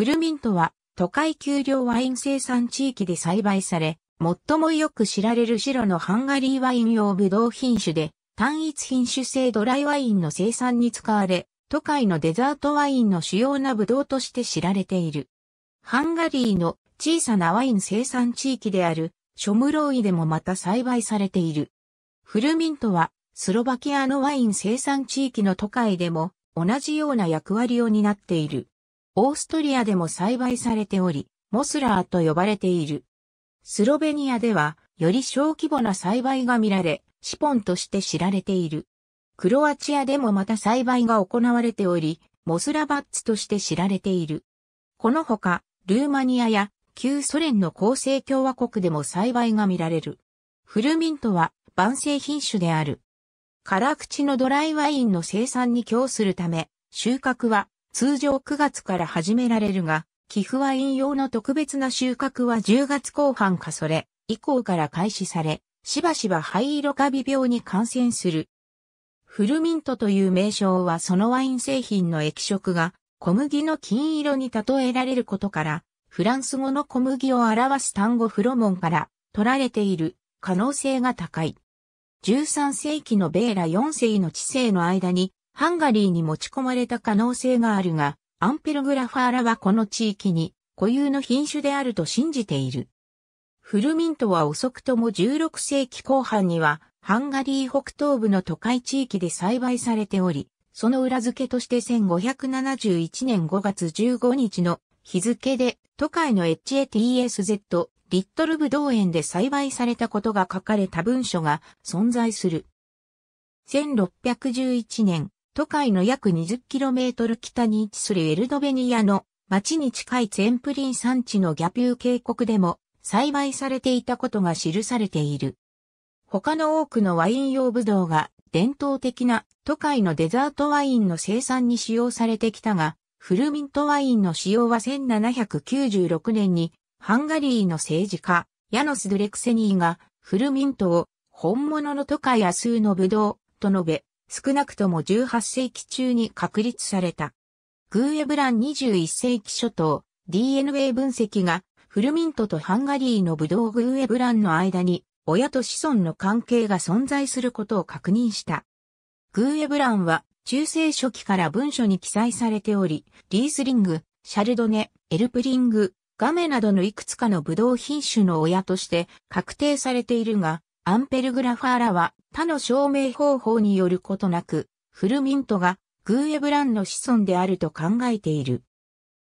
フルミントは都会丘陵ワイン生産地域で栽培され、最もよく知られる白のハンガリーワイン用ブドウ品種で、単一品種性ドライワインの生産に使われ、都会のデザートワインの主要なブドウとして知られている。ハンガリーの小さなワイン生産地域であるショムローイでもまた栽培されている。フルミントはスロバキアのワイン生産地域の都会でも同じような役割を担っている。オーストリアでも栽培されており、モスラーと呼ばれている。スロベニアでは、より小規模な栽培が見られ、シポンとして知られている。クロアチアでもまた栽培が行われており、モスラバッツとして知られている。このほか、ルーマニアや旧ソ連の構成共和国でも栽培が見られる。フルミントは万世品種である。辛口のドライワインの生産に供するため、収穫は通常9月から始められるが、寄付ワイン用の特別な収穫は10月後半かそれ以降から開始され、しばしば灰色カビ病に感染する。フルミントという名称はそのワイン製品の液色が小麦の金色に例えられることから、フランス語の小麦を表す単語フロモンから取られている可能性が高い。13世紀のベーラ4世の知性の間にハンガリーに持ち込まれた可能性があるが、アンペログラファーラはこの地域に固有の品種であると信じている。フルミントは遅くとも16世紀後半には、ハンガリー北東部の都会地域で栽培されており、その裏付けとして1571年5月15日の日付で都会の HATSZ リットルブド園で栽培されたことが書かれた文書が存在する。1611年都会の約 20km 北に位置するエルドベニアの町に近いツェンプリン山地のギャピュー渓谷でも栽培されていたことが記されている。他の多くのワイン用ブドウが伝統的な都会のデザートワインの生産に使用されてきたが、フルミントワインの使用は1796年にハンガリーの政治家ヤノス・ドレクセニーがフルミントを本物の都会や数のブドウと述べ、少なくとも18世紀中に確立された。グーエブラン21世紀初頭、DNA 分析がフルミントとハンガリーのブドウグーエブランの間に親と子孫の関係が存在することを確認した。グーエブランは中世初期から文書に記載されており、リースリング、シャルドネ、エルプリング、ガメなどのいくつかのブドウ品種の親として確定されているが、アンペルグラファーらは他の証明方法によることなく、フルミントがグーエブランの子孫であると考えている。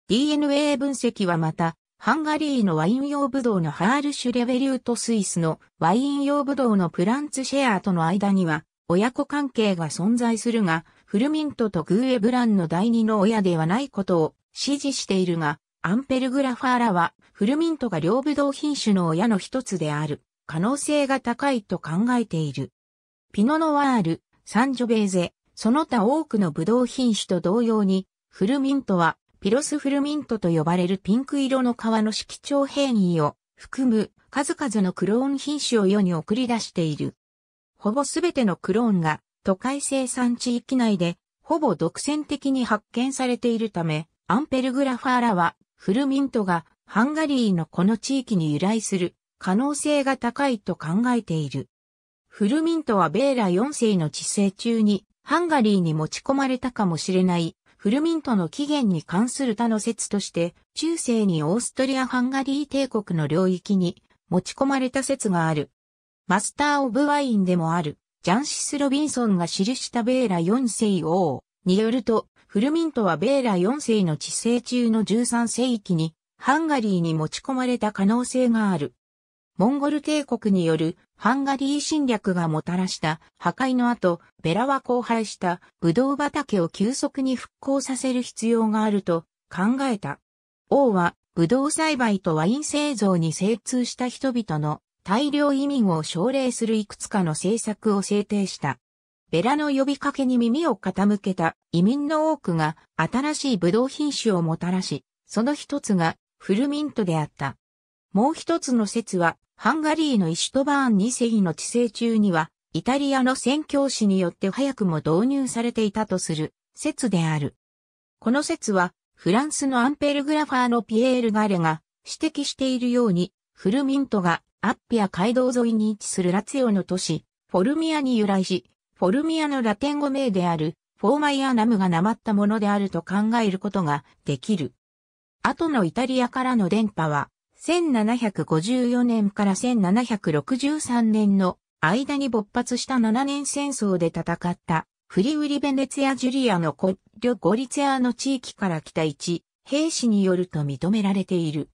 DNA 分析はまた、ハンガリーのワイン用ブドウのハールシュレベリューとスイスのワイン用ブドウのプランツシェアとの間には親子関係が存在するが、フルミントとグーエブランの第二の親ではないことを支持しているが、アンペルグラファーらはフルミントが両ブドウ品種の親の一つである可能性が高いと考えている。ピノノワール、サンジョベーゼ、その他多くのブドウ品種と同様に、フルミントは、ピロスフルミントと呼ばれるピンク色の皮の色調変異を含む数々のクローン品種を世に送り出している。ほぼすべてのクローンが都会生産地域内でほぼ独占的に発見されているため、アンペルグラファーらはフルミントがハンガリーのこの地域に由来する可能性が高いと考えている。フルミントはベーラ4世の治世中にハンガリーに持ち込まれたかもしれないフルミントの起源に関する他の説として中世にオーストリア・ハンガリー帝国の領域に持ち込まれた説がある。マスター・オブ・ワインでもあるジャンシス・ロビンソンが記したベーラ4世王によるとフルミントはベーラ4世の治世中の13世紀にハンガリーに持ち込まれた可能性がある。モンゴル帝国によるハンガリー侵略がもたらした破壊の後、ベラは荒廃したブドウ畑を急速に復興させる必要があると考えた。王はブドウ栽培とワイン製造に精通した人々の大量移民を奨励するいくつかの政策を制定した。ベラの呼びかけに耳を傾けた移民の多くが新しいブドウ品種をもたらし、その一つがフルミントであった。もう一つの説はハンガリーのイシュトバーン2世の治世中には、イタリアの宣教師によって早くも導入されていたとする説である。この説は、フランスのアンペルグラファーのピエール・ガレが指摘しているように、フルミントがアッピア街道沿いに位置するラツィオの都市、フォルミアに由来し、フォルミアのラテン語名である、フォーマイアナムがなまったものであると考えることができる。後のイタリアからの電波は、1754年から1763年の間に勃発した7年戦争で戦ったフリウリベネツィア・ジュリアのコッリョ・ゴリツヤアの地域から来た一兵士によると認められている。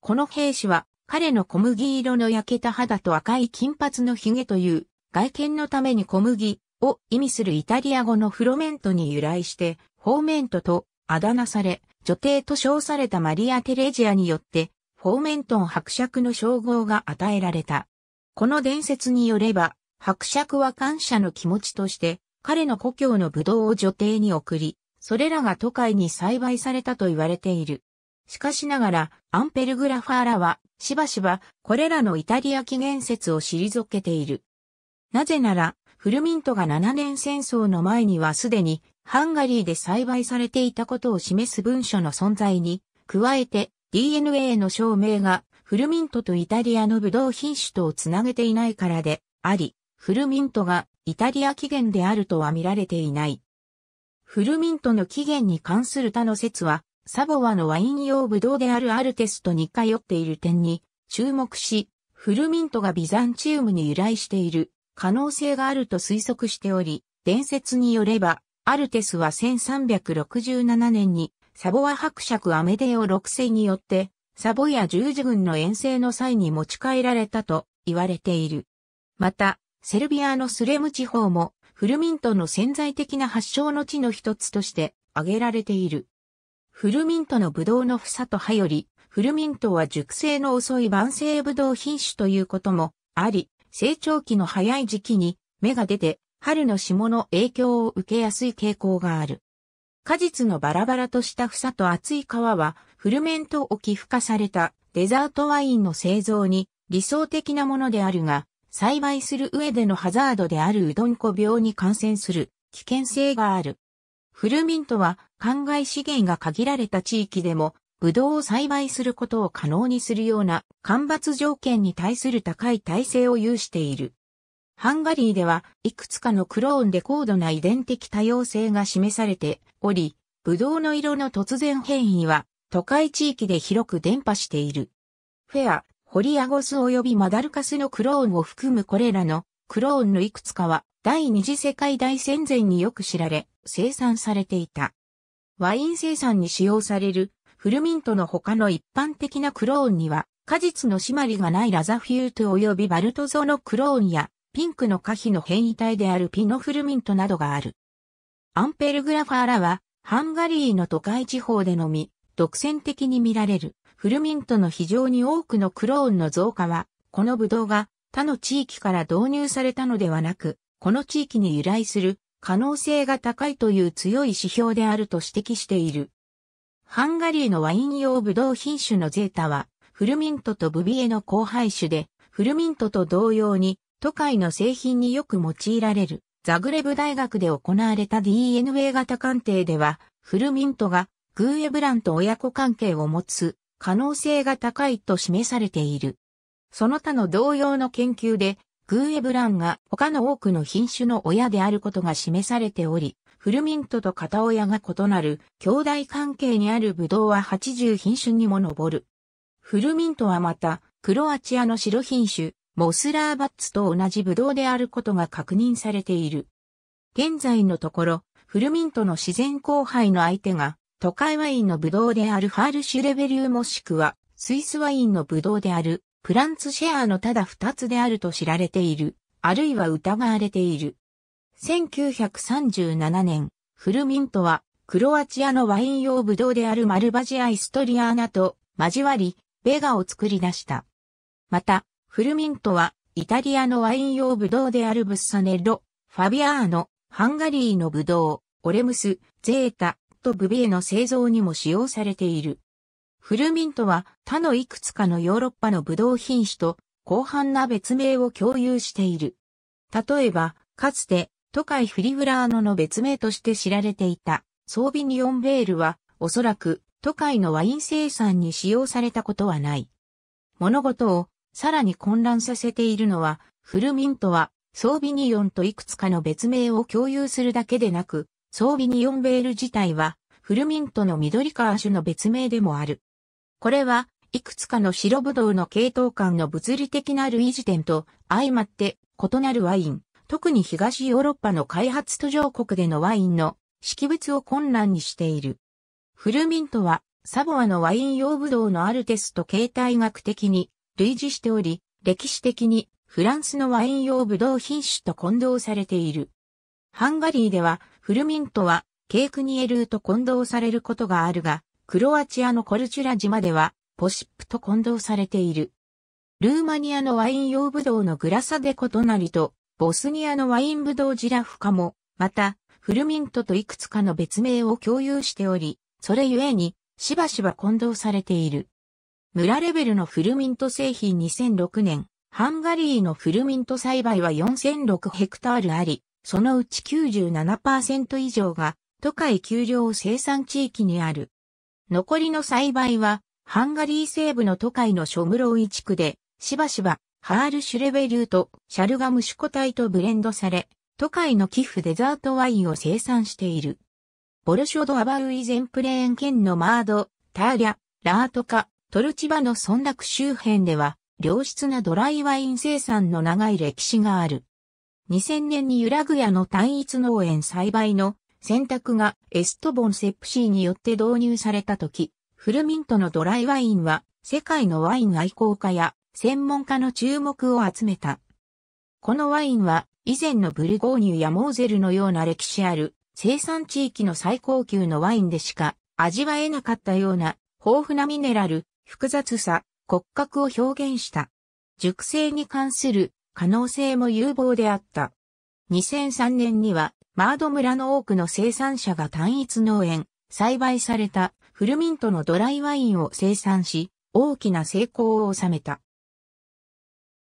この兵士は彼の小麦色の焼けた肌と赤い金髪の髭という外見のために小麦を意味するイタリア語のフロメントに由来してフォーメントとあだ名され女帝と称されたマリア・テレジアによってフォーメントン伯爵の称号が与えられた。この伝説によれば、伯爵は感謝の気持ちとして、彼の故郷のブドを女帝に送り、それらが都会に栽培されたと言われている。しかしながら、アンペルグラファーらは、しばしば、これらのイタリア起源説を退けている。なぜなら、フルミントが7年戦争の前にはすでに、ハンガリーで栽培されていたことを示す文書の存在に、加えて、DNA の証明がフルミントとイタリアのブドウ品種とをつなげていないからであり、フルミントがイタリア起源であるとは見られていない。フルミントの起源に関する他の説は、サボワのワイン用ブドウであるアルテスと似通っている点に注目し、フルミントがビザンチウムに由来している可能性があると推測しており、伝説によれば、アルテスは1367年にサボア伯爵アメデオ6世によって、サボや十字軍の遠征の際に持ち帰られたと言われている。また、セルビアのスレム地方も、フルミントの潜在的な発祥の地の一つとして挙げられている。フルミントのブドウの房と葉より、フルミントは熟成の遅い晩生ブドウ品種ということもあり、成長期の早い時期に芽が出て、春の霜の影響を受けやすい傾向がある。果実のバラバラとした房と厚い皮は、フルメントを寄付化されたデザートワインの製造に理想的なものであるが、栽培する上でのハザードであるうどんこ病に感染する危険性がある。フルミントは、灌漑資源が限られた地域でも、ブドウを栽培することを可能にするような干ばつ条件に対する高い耐性を有している。ハンガリーでは、いくつかのクローンで高度な遺伝的多様性が示されており、ブドウの色の突然変異は、都会地域で広く伝播している。フェア、ホリアゴス及びマダルカスのクローンを含むこれらのクローンのいくつかは、第二次世界大戦前によく知られ、生産されていた。ワイン生産に使用されるフルミントの他の一般的なクローンには、果実の締まりがないラザフュート及びバルトゾのクローンやピンクの可否の変異体であるピノフルミントなどがある。アンペルグラファーらは、ハンガリーの都会地方でのみ、独占的に見られる、フルミントの非常に多くのクローンの増加は、このブドウが他の地域から導入されたのではなく、この地域に由来する可能性が高いという強い指標であると指摘している。ハンガリーのワイン用ブドウ品種のゼータは、フルミントとブビエの交配種で、フルミントと同様に都会の製品によく用いられる、ザグレブ大学で行われた DNA 型鑑定では、フルミントがグーエブランと親子関係を持つ可能性が高いと示されている。その他の同様の研究で、グーエブランが他の多くの品種の親であることが示されており、フルミントと片親が異なる兄弟関係にあるブドウは80品種にも上る。フルミントはまた、クロアチアの白品種、モスラーバッツと同じブドウであることが確認されている。現在のところ、フルミントの自然交配の相手が、都会ワインのブドウであるファールシュレベリューもしくは、スイスワインのブドウである、プランツシェアのただ二つであると知られている、あるいは疑われている。1937年、フルミントは、クロアチアのワイン用ブドウであるマルバジア・イストリアーナと交わり、ベガを作り出した。また、フルミントは、イタリアのワイン用ブドウであるブッサネロ、ファビアーノ、ハンガリーのブドウ、オレムス、ゼータとブビエの製造にも使用されている。フルミントは他のいくつかのヨーロッパのブドウ品種と広範な別名を共有している。例えば、かつて、都会フリグラーノの別名として知られていた、ソービニオンベールは、おそらく、都会のワイン生産に使用されたことはない。物事をさらに混乱させているのは、フルミントは、ソービニオンといくつかの別名を共有するだけでなく、ソービニオンベール自体は、フルミントの緑川種の別名でもある。これは、いくつかの白ぶどうの系統間の物理的な類似点と相まって異なるワイン、特に東ヨーロッパの開発途上国でのワインの識別を困難にしている。フルミントはサボアのワイン用ぶどうのアルテスと形態学的に類似しており、歴史的にフランスのワイン用ブドウ品種と混同されている。ハンガリーではフルミントはケークニエルーと混同されることがあるが、クロアチアのコルチュラ島ではポシップと混同されている。ルーマニアのワイン用ブドウのグラサデコトナリと、ボスニアのワインブドウジラフカも、また、フルミントといくつかの別名を共有しており、それゆえに、しばしば混同されている。村レベルのフルミント製品2006年、ハンガリーのフルミント栽培は4006ヘクタールあり、そのうち97%以上が都会丘陵生産地域にある。残りの栽培は、ハンガリー西部の都会のショムロウイ地区で、しばしば、ハールシュレベリューとシャルガムシュコイとブレンドされ、都会の寄付デザートワインを生産している。ボルショドアバウイゼンプレーン県のマード、ターリャ、ラートカ、トルチバの村落周辺では、良質なドライワイン生産の長い歴史がある。2000年にユラグヤの単一農園栽培の選択がエストボンセプシーによって導入された時、フルミントのドライワインは世界のワイン愛好家や専門家の注目を集めた。このワインは以前のブルゴーニュやモーゼルのような歴史ある生産地域の最高級のワインでしか味わえなかったような豊富なミネラル、複雑さ、骨格を表現した。熟成に関する可能性も有望であった。2003年には、マード村の多くの生産者が単一農園、栽培されたフルミントのドライワインを生産し、大きな成功を収めた。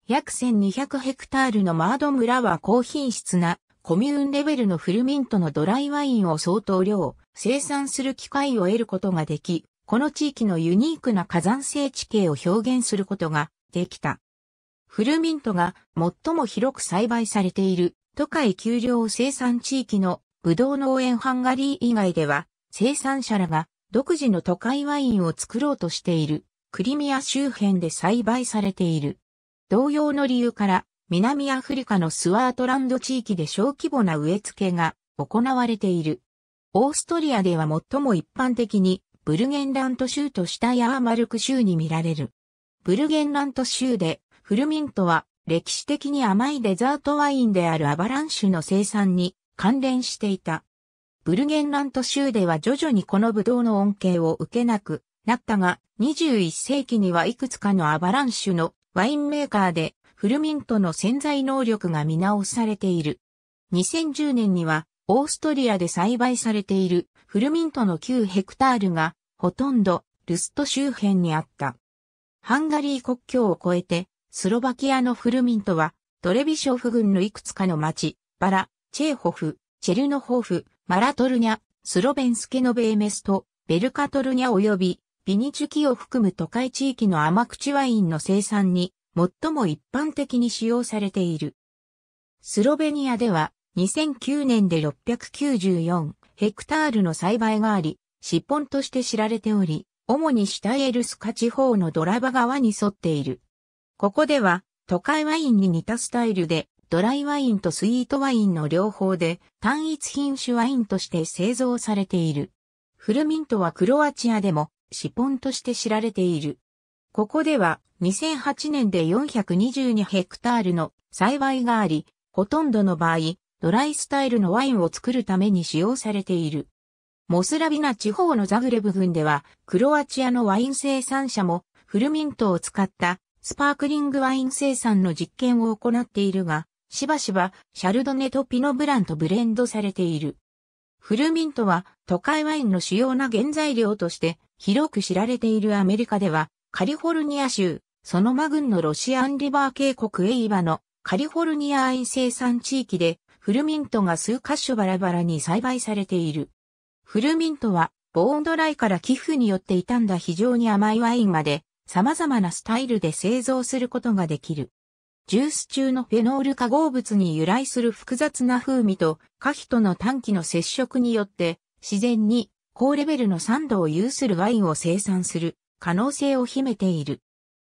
約1200ヘクタールのマード村は高品質なコミューンレベルのフルミントのドライワインを相当量生産する機会を得ることができ、この地域のユニークな火山性地形を表現することができた。フルミントが最も広く栽培されている都会丘陵生産地域のブドウ農園ハンガリー以外では生産者らが独自の都会ワインを作ろうとしているクリミア周辺で栽培されている。同様の理由から南アフリカのスワートランド地域で小規模な植え付けが行われている。オーストリアでは最も一般的にブルゲンラント州と下ヤーマルク州に見られる。ブルゲンラント州で、フルミントは歴史的に甘いデザートワインであるアバランシュの生産に関連していた。ブルゲンラント州では徐々にこのブドウの恩恵を受けなくなったが、21世紀にはいくつかのアバランシュのワインメーカーでフルミントの潜在能力が見直されている。2010年にはオーストリアで栽培されているフルミントの9ヘクタールがほとんどルスト周辺にあった。ハンガリー国境を越えて、スロバキアのフルミントは、トレビショフ軍のいくつかの町、バラ、チェーホフ、チェルノホフ、マラトルニャ、スロベンスケノベーメスト、ベルカトルニャ及び、ビニチュキを含む都会地域の甘口ワインの生産に、最も一般的に使用されている。スロベニアでは、2009年で694ヘクタールの栽培があり、ポンとして知られており、主にシタエルスカ地方のドラバ川に沿っている。ここでは、都会ワインに似たスタイルで、ドライワインとスイートワインの両方で単一品種ワインとして製造されている。フルミントはクロアチアでもシポンとして知られている。ここでは2008年で422ヘクタールの栽培があり、ほとんどの場合、ドライスタイルのワインを作るために使用されている。モスラビナ地方のザグレブ郡では、クロアチアのワイン生産者も、フルミントを使ったスパークリングワイン生産の実験を行っているが、しばしばシャルドネとピノブランとブレンドされている。フルミントは都会ワインの主要な原材料として広く知られているアメリカではカリフォルニア州、そのマ群のロシアンリバー渓谷エイバのカリフォルニアワイン生産地域でフルミントが数カ所バラバラに栽培されている。フルミントは、ボーンドライから寄付によって傷んだ非常に甘いワインまで、様々なスタイルで製造することができる。ジュース中のフェノール化合物に由来する複雑な風味と、果皮との短期の接触によって、自然に高レベルの酸度を有するワインを生産する可能性を秘めている。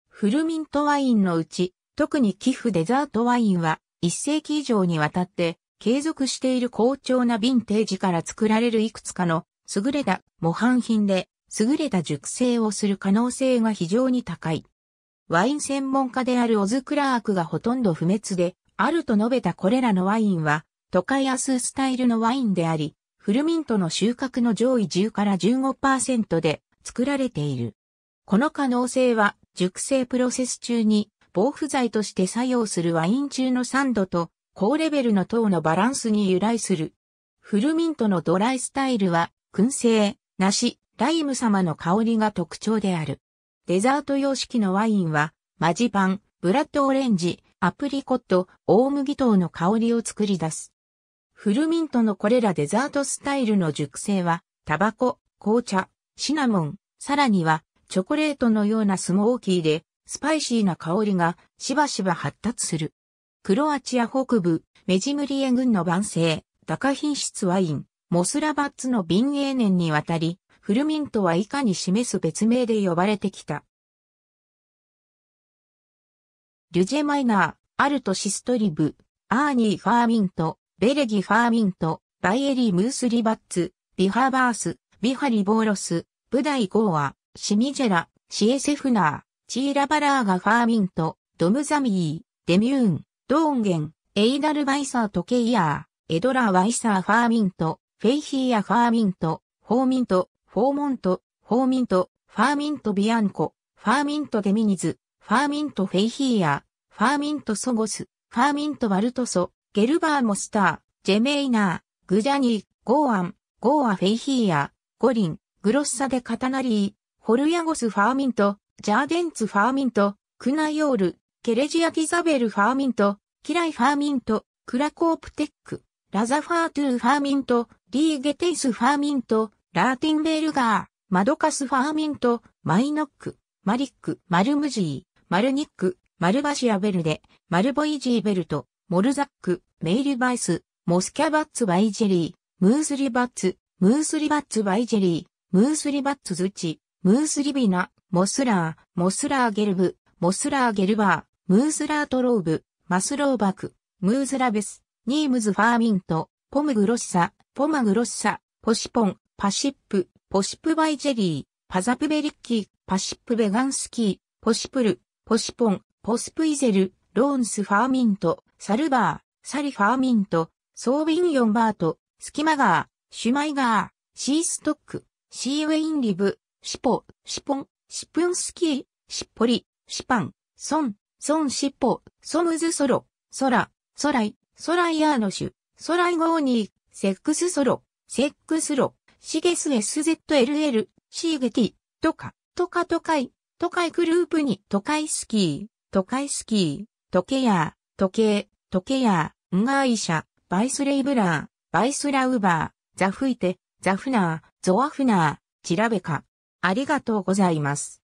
フルミントワインのうち、特に寄付デザートワインは、1世紀以上にわたって継続している好調なヴィンテージから作られるいくつかの優れた模範品で優れた熟成をする可能性が非常に高い。ワイン専門家であるオズ・クラークがほとんど不滅であると述べたこれらのワインは都会アススタイルのワインであり、フルミントの収穫の上位10から15%で作られている。この可能性は熟成プロセス中に防腐剤として作用するワイン中の酸度と高レベルの糖のバランスに由来する。フルミントのドライスタイルは、燻製、梨、ライム様の香りが特徴である。デザート様式のワインは、マジパン、ブラッドオレンジ、アプリコット、大麦糖の香りを作り出す。フルミントのこれらデザートスタイルの熟成は、タバコ、紅茶、シナモン、さらには、チョコレートのようなスモーキーで、スパイシーな香りがしばしば発達する。クロアチア北部、メジムリエ郡の万世、高品質ワイン、モスラバッツの瓶永年にわたり、フルミントは以下に示す別名で呼ばれてきた。リュジェマイナー、アルトシストリブ、アーニーファーミント、ベレギファーミント、バイエリームースリバッツ、ビハバース、ビハリボーロス、ブダイゴーア、シミジェラ、シエセフナー、チーラバラーガファーミント、ドムザミー、デミューン、ドーンゲン、エイダルバイサートケイヤー、エドラワイサーファーミント、フェイヒーヤファーミント、ホーミント、フォーモント、ホーミント、ファーミントビアンコ、ファーミントデミニズ、ファーミントフェイヒーヤファーミントソゴス、ファーミントバルトソ、ゲルバーモスター、ジェメイナー、グジャニー、ゴーアン、ゴーアフェイヒーヤゴリン、グロッサデカタナリー、ホルヤゴスファーミント、ジャーデンツファーミント、クナヨール、ケレジアティザベルファーミント、キライファーミント、クラコープテック、ラザファートゥーファーミント、リーゲテイスファーミント、ラーティンベルガー、マドカスファーミント、マイノック、マリック、マルムジー、マルニック、マルバシアベルデ、マルボイジーベルト、モルザック、メイルバイス、モスキャバッツバイジェリー、ムースリバッツ、ムースリバッツバイジェリー、ムースリバッツズチ、ムースリビナ、モスラー、モスラーゲルブ、モスラーゲルバー、ムーズラートローブ、マスローバク、ムーズラベス、ニームズファーミント、ポムグロッサ、ポマグロッサ、ポシポン、パシップ、ポシプバイジェリー、パザプベリッキー、パシップベガンスキー、ポシプル、ポシポン、ポスプイゼル、ローンスファーミント、サルバー、サリファーミント、ソービンヨンバート、スキマガー、シュマイガー、シーストック、シーウェインリブ、シポ、シポン、シプンスキー、シッポリ、シパン、ソン、ンシッポ、ソムズソロ、ソラ、ソライ、ソライアーノシュ、ソライゴーニー、セックスソロ、セックスロ、シゲス SZLL、シーゲティ、トカ、トカトカイ、トカイグループにトカイスキー、トカイスキー、トケヤー、トケー、トケヤー、ンガーイシャ、バイスレイブラー、バイスラウバー、ザフイテ、ザフナー、ゾアフナー、チラベカ。ありがとうございます。